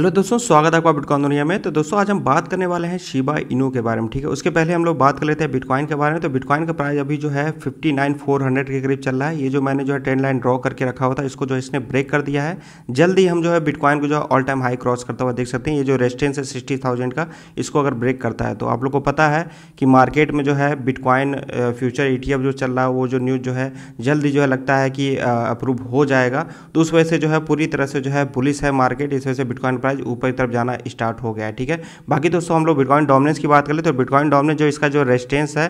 hello दोस्तों स्वागत है आपका बिटकॉइन दुनिया में तो दोस्तों आज हम बात करने वाले हैं शिबा इनो के बारे में ठीक है उसके पहले हम लोग बात कर लेते हैं बिटकॉइन के बारे में तो बिटकॉइन का प्राइस अभी जो है फिफ्टी नाइन फोर हंड्रेड के करीब चल रहा है ये जो मैंने जो है ट्रेंड लाइन ड्रॉ करके रखा हुआ था इसको जो इसने ब्रेक कर दिया है जल्दी हम जो है बिटकॉइन को जो है ऑल टाइम हाई क्रॉस करता हुआ देख सकते हैं ये जो रेस्टेंस है सिक्सटी थाउजेंड का इसको अगर ब्रेक करता है तो आप लोग को पता है कि मार्केट में जो है बिटकॉइन फ्यूचर ई जो चल रहा है वो जो न्यूज़ जो है जल्दी जो है लगता है कि अप्रूव हो जाएगा तो उस वजह से जो है पूरी तरह से जो है पुलिस है मार्केट इस वजह से बिटकॉइन प्राइस ऊपर की तरफ जाना स्टार्ट हो गया है ठीक है बाकी दोस्तों हम लोग बिटकॉइन डोमिनेंस की बात कर ले तो बिटकॉइन डोमिनेंस जो इसका जो रेजिस्टेंस है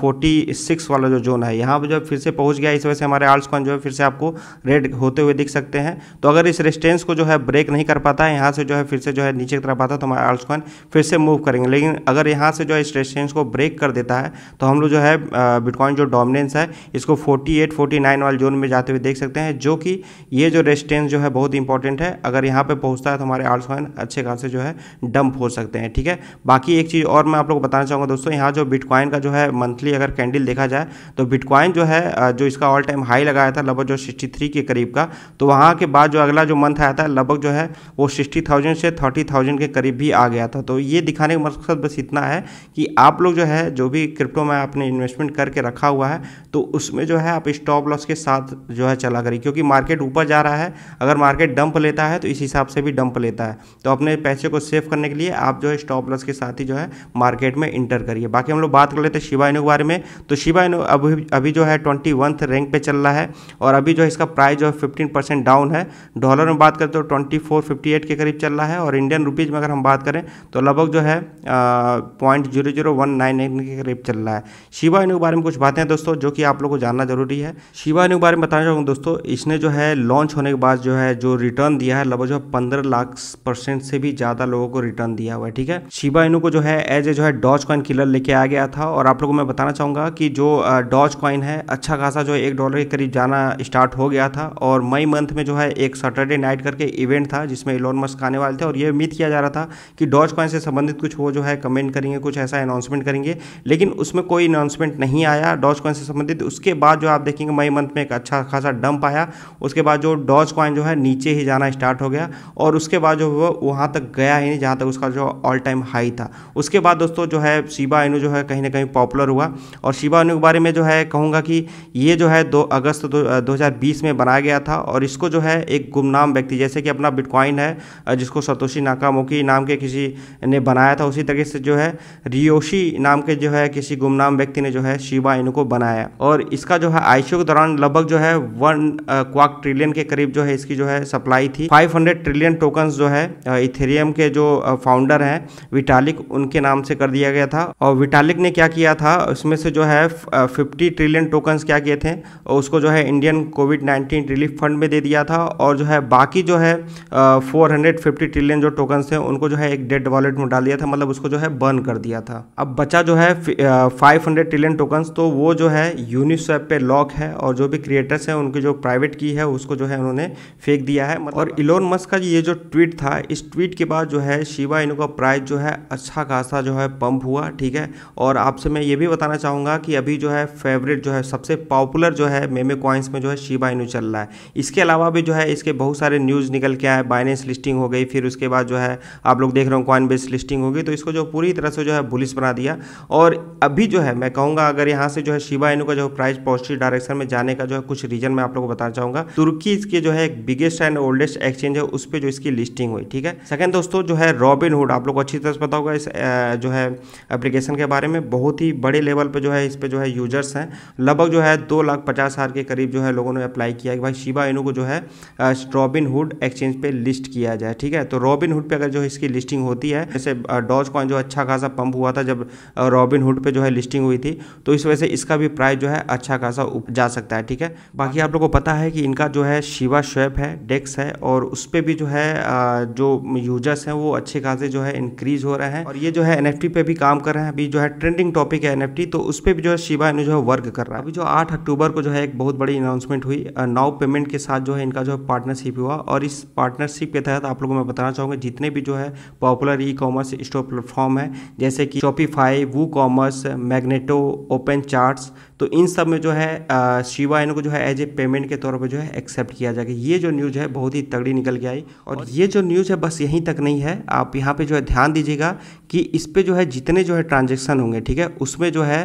फोर्टी सिक्स वाला जो जोन है यहाँ पर जो फिर से पहुँच गया इस वजह से हमारे आर्ट्स कॉइन जो है फिर से आपको रेड होते हुए दिख सकते हैं तो अगर इस रेजिस्टेंस को जो है ब्रेक नहीं कर पाता है यहाँ से जो है फिर से जो है नीचे की तरफ आता है तो हमारे आर्ट्स कॉइन फिर से मूव करेंगे लेकिन अगर यहाँ से जो है इस रेजिस्टेंस को ब्रेक कर देता है तो हम लोग जो है बिटकॉइन जो डोमिनेंस है इसको फोर्टी 49 वाले जोन में जाते हुए देख सकते हैं जो कि ये जो रेजिस्टेंस जो है बहुत इंपॉर्टेंट है अगर यहाँ पर पहुँचता है तो हमारे कार्ड्स कॉइन अच्छे खासे जो है डंप हो सकते हैं ठीक है बाकी एक चीज़ और मैं आप लोग को बताना चाहूँगा दोस्तों यहाँ जो बिटकॉइन का जो है मंथली अगर कैंडल देखा जाए तो बिटकॉइन जो है जो इसका ऑल टाइम हाई लगाया था लगभग जो सिक्सटी के करीब का तो वहाँ के बाद जो अगला जो मंथ आया था लगभग जो है वो सिक्सटी से थर्टी के करीब भी आ गया था तो ये दिखाने का मकसद बस इतना है कि आप लोग जो है जो भी क्रिप्टो में आपने इन्वेस्टमेंट करके रखा हुआ है तो उसमें जो है आप स्टॉप लॉस के साथ जो है चला करिए क्योंकि मार्केट ऊपर जा रहा है अगर मार्केट डंप लेता है तो इस हिसाब से भी डंप लेता देता है तो अपने पैसे को सेव करने के लिए आप जो है स्टॉप लॉस के साथ ही जो है मार्केट में इंटर करिए बाकी हम लोग बात कर लेते हैं शिवा इनू के बारे में तो शिवा इनू अभी अभी जो है ट्वेंटी वंथ रैंक पर चल रहा है और अभी जो है इसका प्राइस जो है फिफ्टीन परसेंट डाउन है डॉलर में बात करें तो ट्वेंटी फोर फिफ्टी एट के करीब चल रहा है और इंडियन रुपीज़ में अगर हम बात करें तो लगभग जो है point zero zero one nine nine के करीब चल रहा है शिवा इनू के बारे में कुछ बातें दोस्तों जो कि आप लोग को जानना जरूरी है शिवा इनू के बारे में बताना चाहूँगा दोस्तों इसने जो है लॉन्च होने के बाद जो है जो रिटर्न दिया है लगभग जो है पंद्रह लाख परसेंट से भी ज़्यादा लोगों को रिटर्न दिया हुआ है ठीक है शिबा इनू को जो है एज ए जो है डॉज कॉइन किलर लेके आ गया था और आप लोगों को मैं बताना चाहूंगा कि जो डॉज कॉइन है अच्छा खासा जो एक डॉलर के करीब जाना स्टार्ट हो गया था और मई मंथ में जो है एक सैटरडे नाइट करके इवेंट था जिसमें इलोन मस्क आने वाले थे और ये उम्मीद किया जा रहा था कि डॉज कॉइन से संबंधित कुछ वो जो है कमेंट करेंगे कुछ ऐसा अनाउंसमेंट करेंगे लेकिन उसमें कोई अनाउंसमेंट नहीं आया डॉज कॉइन से संबंधित उसके बाद जो आप देखेंगे मई मंथ में एक अच्छा खासा डंप आया उसके बाद जो डॉज कॉइन जो है नीचे ही जाना स्टार्ट हो गया और उसके बाद का जो वो वहाँ तक गया ही नहीं जहाँ तक उसका जो ऑल टाइम हाई था उसके बाद दोस्तों जो है शिबा इनु जो है कहीं ना कहीं पॉपुलर हुआ और शिबा इनु के बारे में जो है कहूँगा कि ये जो है दो अगस्त दो हज़ार में बनाया गया था और इसको जो है एक गुमनाम व्यक्ति जैसे कि अपना बिटकॉइन है जिसको सतोशी नाकामोकी नाम के किसी ने बनाया था उसी तरीके से जो है रियोशी नाम के जो है किसी गुमनाम व्यक्ति ने जो है शिबा इनु को बनाया और इसका जो है आईसीओ के दौरान लगभग जो है वन क्वाक ट्रिलियन के करीब जो है इसकी जो है सप्लाई थी 500 ट्रिलियन टोकन जो है इथेरियम के जो फाउंडर हैं विटालिक उनके नाम से कर दिया गया था और विटालिक ने क्या किया था उसमें से जो है फिफ्टी ट्रिलियन टोकन्स क्या किए थे और उसको जो है Indian COVID nineteen relief fund में दे दिया था और जो है बाकी जो है फोर ट्रिलियन जो टोकन्स थे उनको जो है एक डेड वॉलेट में डाल दिया था मतलब उसको जो है बर्न कर दिया था अब बचा जो है फाइव ट्रिलियन टोकन्स तो वो जो है यूनिस्वैप पे लॉक है और जो भी क्रिएटर्स हैं उनकी जो प्राइवेट की है उसको जो है उन्होंने फेंक दिया है और इलोन मस्क का ये जो ट्वीट ट्वीट था इस ट्वीट के बाद जो है शिवा इनू का प्राइस जो है अच्छा खासा जो है पंप हुआ ठीक है और आपसे मैं ये भी बताना चाहूँगा कि अभी जो है फेवरेट जो है सबसे पॉपुलर जो है मेमे कॉइन्स में जो है शिवा इनू चल रहा है इसके अलावा भी जो है इसके बहुत सारे न्यूज़ निकल के आए बाइनेंस लिस्टिंग हो गई फिर उसके बाद जो है आप लोग देख रहे हो कॉइन बेस्ड लिस्टिंग होगी तो इसको जो पूरी तरह से जो है बुलिस बना दिया और अभी जो है मैं कहूँगा अगर यहाँ से जो है शिवा इनू का जो प्राइस पॉजिटिव डायरेक्शन में जाने का जो है कुछ रीजन मैं आप लोग को बताना चाहूँगा तुर्की इसके जो है बिगेस्ट एंड ओल्डेस्ट एक्सचेंज है उस पर जो इसकी लिस्टिंग लिस्टिंग हुई ठीक है सेकंड दोस्तों जो है रॉबिन हुड आप लोग अच्छी तरह से पता होगा इस जो है एप्लीकेशन के बारे में बहुत ही बड़े लेवल पर जो है इस पर जो है यूजर्स हैं लगभग जो है दो लाख पचास हज़ार के करीब जो है लोगों ने अप्लाई किया कि भाई शिबा इनू को जो है रॉबिन हुड एक्सचेंज पे लिस्ट किया जाए ठीक है तो रॉबिन हुड पे अगर जो है इसकी लिस्टिंग होती है जैसे डॉज कॉइन जो अच्छा खासा पंप हुआ था जब रॉबिन हुड पे जो है लिस्टिंग हुई थी तो इस वजह से इसका भी प्राइस जो है अच्छा खासा जा सकता है ठीक है बाकी आप लोग को पता है कि इनका जो है शिवा श्वेप है डेक्स है और उस पर भी जो है आ, जो यूजर्स हैं वो अच्छे खासे जो है इंक्रीज हो रहे हैं और ये जो है एन पे भी काम कर रहे हैं अभी जो है ट्रेंडिंग टॉपिक है एन तो उस पर भी जो है शिवा इन्हें जो है वर्क कर रहा है अभी जो आठ अक्टूबर को जो है एक बहुत बड़ी अनाउंसमेंट हुई नाउ पेमेंट के साथ जो है इनका जो है पार्टनरशिप हुआ और इस पार्टनरशिप के तहत आप लोगों को मैं बताना चाहूँगा जितने भी जो है popular e commerce store platform है जैसे कि Shopify WooCommerce Magento open charts तो इन सब में जो है शिवा इनको जो है एज ए पेमेंट के तौर पर जो है एक्सेप्ट किया जाएगा ये जो न्यूज़ है बहुत ही तगड़ी निकल के आई और ये जो न्यूज़ है बस यहीं तक नहीं है आप यहाँ पे जो है ध्यान दीजिएगा कि इस पर जो है जितने जो है ट्रांजेक्शन होंगे ठीक है उसमें जो है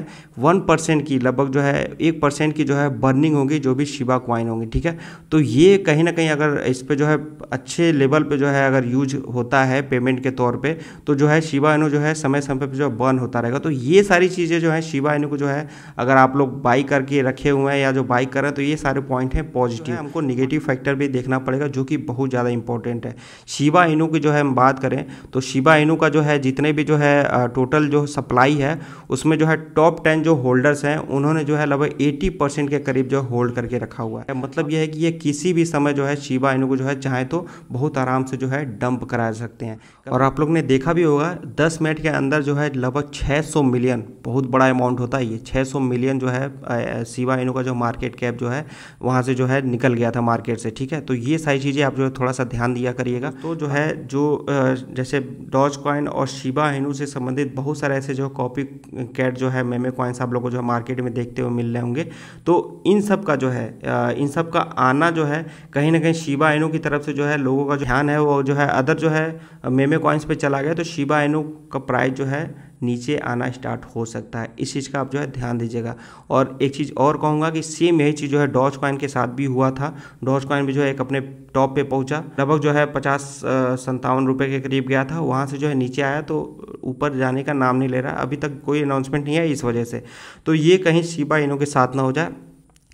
वन परसेंट की लगभग जो है एक परसेंट की जो है बर्निंग होगी जो भी शिवा क्वाइन होंगी ठीक है तो ये कहीं ना कहीं अगर इस पर जो है अच्छे लेवल पर जो है अगर यूज होता है पेमेंट के तौर पर तो जो है शिवा इनो जो है समय समय पर जो बर्न होता रहेगा तो ये सारी चीज़ें जो है शिवा इनो को जो है अगर आप लोग लोग बाई करके रखे हुए हैं या जो बाई कर रहे हैं तो ये सारे पॉइंट हैं पॉजिटिव है, हमको निगेटिव फैक्टर भी देखना पड़ेगा जो कि बहुत ज़्यादा इंपॉर्टेंट है शिबा इनू की जो है हम बात करें तो शिबा इनू का जो है जितने भी जो है टोटल जो सप्लाई है उसमें जो है टॉप टेन जो होल्डर्स हैं उन्होंने जो है लगभग एटी के करीब जो होल्ड करके रखा हुआ है मतलब यह है कि ये किसी भी समय जो है शिबा इनू को जो है चाहे तो बहुत आराम से जो है डंप करा सकते हैं और आप लोग ने देखा भी होगा दस मिनट के अंदर जो है लगभग छः मिलियन बहुत बड़ा अमाउंट होता है ये छः मिलियन जो है है सीवा इनो का जो मार्केट कैप जो है वहाँ से जो है निकल गया था मार्केट से ठीक है तो ये सारी चीज़ें आप जो है थोड़ा सा ध्यान दिया करिएगा तो जो तो है जो जैसे डॉज कॉइन और शिबा इनू से संबंधित बहुत सारे ऐसे जो कॉपी कैट जो है मेमे कॉइन्स आप लोगों को जो है मार्केट में देखते हुए मिल रहे होंगे तो इन सब का जो है इन सब का आना जो है कहीं ना कहीं शिबा इनू की तरफ से जो है लोगों का जो ध्यान है वो जो है अदर जो है मेमे कॉइन्स पर चला गया तो शिबा इनू का प्राइस जो है नीचे आना स्टार्ट हो सकता है इस चीज़ का आप जो है ध्यान दीजिएगा और एक चीज़ और कहूँगा कि सेम यही चीज़ जो है डॉज कॉइन के साथ भी हुआ था डॉज कॉइन भी जो है एक अपने टॉप पे पहुँचा लगभग जो है पचास संतावन रुपये के करीब गया था वहाँ से जो है नीचे आया तो ऊपर जाने का नाम नहीं ले रहा अभी तक कोई अनाउंसमेंट नहीं है इस वजह से तो ये कहीं सीबा इनों के साथ ना हो जाए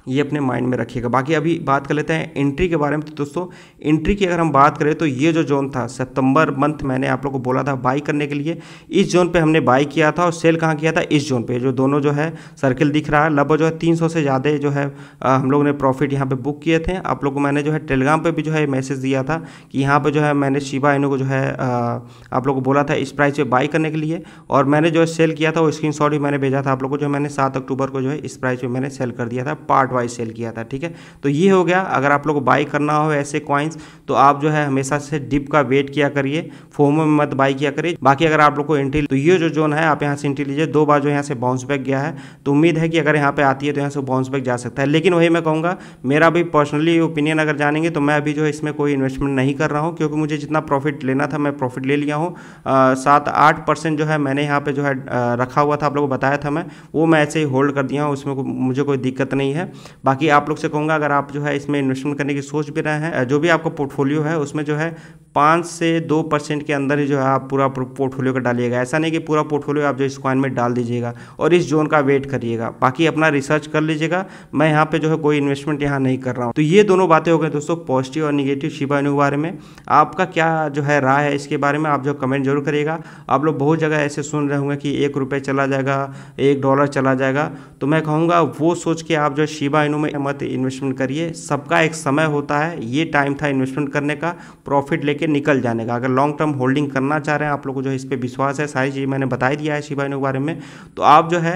ये अपने माइंड में रखिएगा बाकी अभी बात कर लेते हैं एंट्री के बारे में तो दोस्तों एंट्री की अगर हम बात करें तो ये जो जोन था सितंबर मंथ मैंने आप लोग को बोला था बाई करने के लिए इस जोन पे हमने बाई किया था और सेल कहाँ किया था इस जोन पे जो दोनों जो है सर्किल दिख रहा है लगभग जो है तीन से ज़्यादा जो है हम लोगों ने प्रॉफिट यहाँ पर बुक किए थे आप लोग को मैंने जो है टेलीग्राम पर भी जो है मैसेज दिया था कि यहाँ पर जो है मैंने शिवा इनो को जो है आप लोग को बोला था इस प्राइस पर बाई करने के लिए और मैंने जो है सेल किया था वो स्क्रीन भी मैंने भेजा था आप लोग को जो मैंने सात अक्टूबर को जो है इस प्राइस पर मैंने सेल कर दिया था पार्ट वाइज सेल किया था ठीक है तो ये हो गया अगर आप लोग को बाई करना हो ऐसे कॉइन्स तो आप जो है हमेशा से डिप का वेट किया करिए फोमो में मत बाई किया करिए बाकी अगर आप लोग को एंट्री तो ये जो जोन है आप यहाँ से एंट्री लीजिए दो बार जो यहाँ से बाउंस बैक गया है तो उम्मीद है कि अगर यहाँ पे आती है तो यहाँ से बाउंस बैक जा सकता है लेकिन वही मैं कहूँगा मेरा भी पर्सनली ओपिनियन अगर जानेंगे तो मैं अभी जो है इसमें कोई इन्वेस्टमेंट नहीं कर रहा हूँ क्योंकि मुझे जितना प्रॉफिट लेना था मैं प्रॉफिट ले लिया हूँ सात आठ परसेंट जो है मैंने यहाँ पे जो है रखा हुआ था आप लोगों को बताया था मैं वो मैं ऐसे ही होल्ड कर दिया हूँ उसमें को, मुझे कोई दिक्कत नहीं है बाकी आप लोग से कहूँगा अगर आप जो है इसमें इन्वेस्टमेंट करने की सोच भी रहे हैं जो भी आपका पोर्टफोलियो है उसमें जो है पाँच से दो परसेंट के अंदर ही जो है आप पूरा पोर्टफोलियो का डालिएगा ऐसा नहीं कि पूरा पोर्टफोलियो आप जो इस कॉइन में डाल दीजिएगा और इस जोन का वेट करिएगा बाकी अपना रिसर्च कर लीजिएगा मैं यहाँ पे जो है कोई इन्वेस्टमेंट यहाँ नहीं कर रहा हूँ तो ये दोनों बातें हो गई दोस्तों पॉजिटिव और निगेटिव शिवा के बारे में आपका क्या जो है राय है इसके बारे में आप जो कमेंट जरूर करिएगा आप लोग बहुत जगह ऐसे सुन रहे होंगे कि एक रुपये चला जाएगा एक डॉलर चला जाएगा तो मैं कहूँगा वो सोच के आप जो है बाइनों में मत इन्वेस्टमेंट करिए सबका एक समय होता है ये टाइम था इन्वेस्टमेंट करने का प्रॉफिट लेके निकल जाने का अगर लॉन्ग टर्म होल्डिंग करना चाह रहे हैं आप लोगों को जो है इस पर विश्वास है सारी चीज़ मैंने बताई दिया है शिबाइनों के बारे में तो आप जो है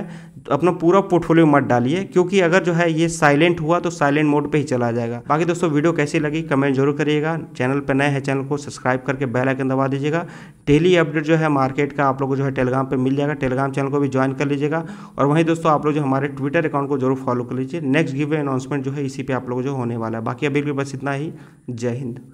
अपना पूरा पोर्टफोलियो मत डालिए क्योंकि अगर जो है ये साइलेंट हुआ तो साइलेंट मोड पे ही चला जाएगा बाकी दोस्तों वीडियो कैसी लगी कमेंट जरूर करिएगा चैनल पर नए हैं चैनल को सब्सक्राइब करके बेल आइकन दबा दीजिएगा डेली अपडेट जो है मार्केट का आप लोग को जो है टेलीग्राम पर मिल जाएगा टेलीग्राम चैनल को भी ज्वाइन कर लीजिएगा और वहीं दोस्तों आप लोग जो हमारे ट्विटर अकाउंट को जरूर फॉलो कर लीजिए नेक्स्ट गिवे अनाउंसमेंट जो है इसी पर आप लोग जो होने वाला है बाकी अभी भी बस इतना ही जय हिंद